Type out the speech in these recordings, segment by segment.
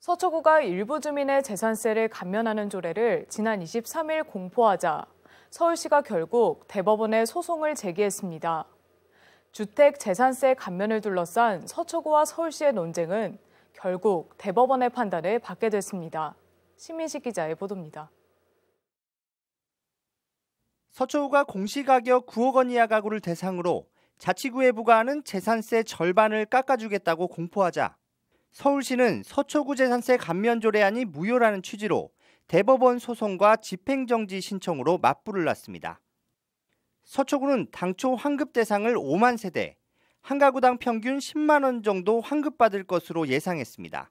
서초구가 일부 주민의 재산세를 감면하는 조례를 지난 23일 공포하자 서울시가 결국 대법원에 소송을 제기했습니다. 주택 재산세 감면을 둘러싼 서초구와 서울시의 논쟁은 결국 대법원의 판단을 받게 됐습니다. 신민식 기자의 보도입니다. 서초구가 공시가격 9억 원 이하 가구를 대상으로 자치구에 부과하는 재산세 절반을 깎아주겠다고 공포하자 서울시는 서초구 재산세 감면조례안이 무효라는 취지로 대법원 소송과 집행정지 신청으로 맞불을 났습니다. 서초구는 당초 환급 대상을 5만 세대, 한 가구당 평균 10만 원 정도 환급받을 것으로 예상했습니다.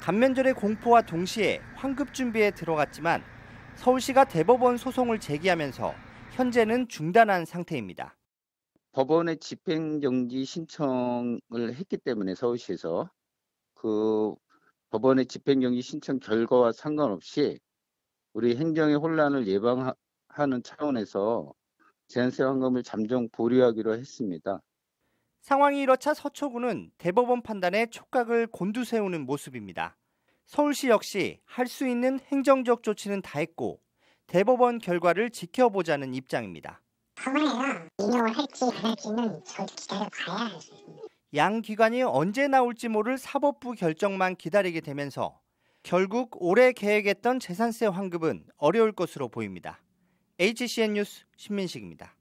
감면절의 공포와 동시에 환급 준비에 들어갔지만 서울시가 대법원 소송을 제기하면서 현재는 중단한 상태입니다. 법원의 집행정지 신청을 했기 때문에 서울시에서 그 법원의 집행경위 신청 결과와 상관없이 우리 행정의 혼란을 예방하는 차원에서 제한세 환금을 잠정 보류하기로 했습니다. 상황이 이렇자 서초구는 대법원 판단에 촉각을 곤두세우는 모습입니다. 서울시 역시 할 수 있는 행정적 조치는 다 했고 대법원 결과를 지켜보자는 입장입니다. 그만해라. 인용을 할지 안 할지는 저도 기다려 봐야 할수 있습니다. 양 기관이 언제 나올지 모를 사법부 결정만 기다리게 되면서 결국 올해 계획했던 재산세 환급은 어려울 것으로 보입니다. HCN 뉴스 신민식입니다.